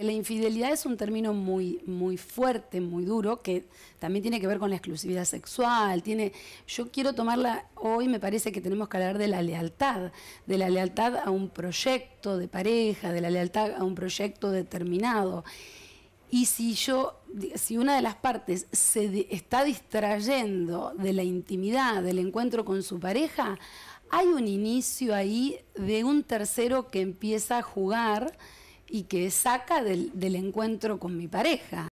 La infidelidad es un término muy, muy fuerte, muy duro, que también tiene que ver con la exclusividad sexual. Tiene, yo quiero tomarla hoy, me parece que tenemos que hablar de la lealtad, de la lealtad a un proyecto de pareja, de la lealtad a un proyecto determinado. Y si yo, si una de las partes se está distrayendo de la intimidad, del encuentro con su pareja, hay un inicio ahí de un tercero que empieza a jugar y que saca del, del encuentro con mi pareja.